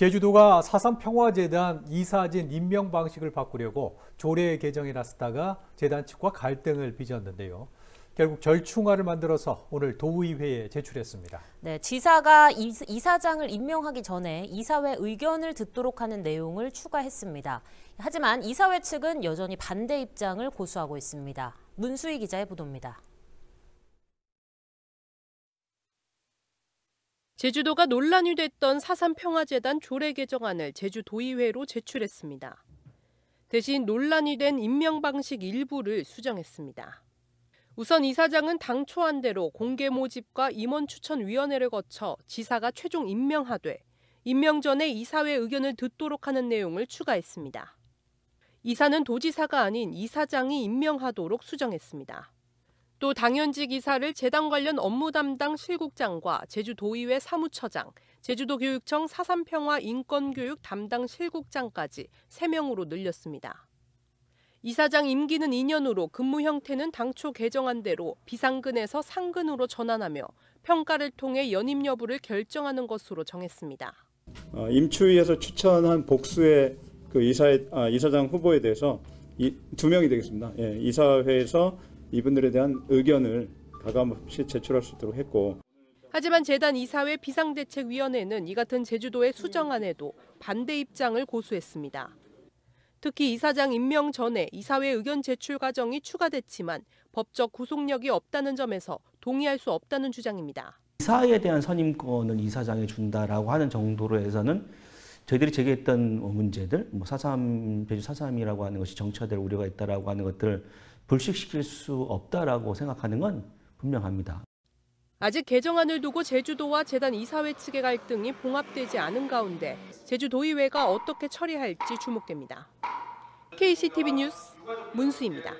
제주도가 사상 평화재단 이사진 임명 방식을 바꾸려고 조례 개정에 나섰다가 재단 측과 갈등을 빚었는데요. 결국 절충안을 만들어서 오늘 도의회에 제출했습니다. 네, 지사가 이사장을 임명하기 전에 이사회 의견을 듣도록 하는 내용을 추가했습니다. 하지만 이사회 측은 여전히 반대 입장을 고수하고 있습니다. 문수희 기자의 보도입니다. 제주도가 논란이 됐던 사산 평화재단 조례 개정안을 제주도의회로 제출했습니다. 대신 논란이 된 임명 방식 일부를 수정했습니다. 우선 이사장은 당초한 대로 공개 모집과 임원 추천 위원회를 거쳐 지사가 최종 임명하되 임명 전에 이사회 의견을 듣도록 하는 내용을 추가했습니다. 이사는 도지사가 아닌 이사장이 임명하도록 수정했습니다. 또 당연직 이사를 재단 관련 업무 담당 실국장과 제주도의회 사무처장, 제주도교육청 사산평화 인권교육 담당 실국장까지 3명으로 늘렸습니다. 이사장 임기는 2년으로 근무 형태는 당초 개정한 대로 비상근에서 상근으로 전환하며 평가를 통해 연임 여부를 결정하는 것으로 정했습니다. 어, 임추위에서 추천한 복수의 그 이사, 아, 이사장 후보에 대해서 이, 두 명이 되겠습니다. 예, 이사회에서 이분들에 대한 의견을 가감없이 제출할 수 있도록 했고 하지만 재단 이사회 비상대책위원회는 이 같은 제주도의 수정안에도 반대 입장을 고수했습니다. 특히 이사장 임명 전에 이사회 의견 제출 과정이 추가됐지만 법적 구속력이 없다는 점에서 동의할 수 없다는 주장입니다. 이사에 대한 선임권을 이사장에 준다라고 하는 정도로 해서는 저희들이 제기했던 뭐 문제들, 뭐 4.3, 제주 4.3이라고 하는 것이 정치화될 우려가 있다라고 하는 것들을 불식시킬 수 없다라고 생각하는 건 분명합니다. 아직 개정안을 두고 제주도와 재단 이사회 측의 갈등이 봉합되지 않은 가운데 제주도의회가 어떻게 처리할지 주목됩니다. KCTV 뉴스 문수입니다.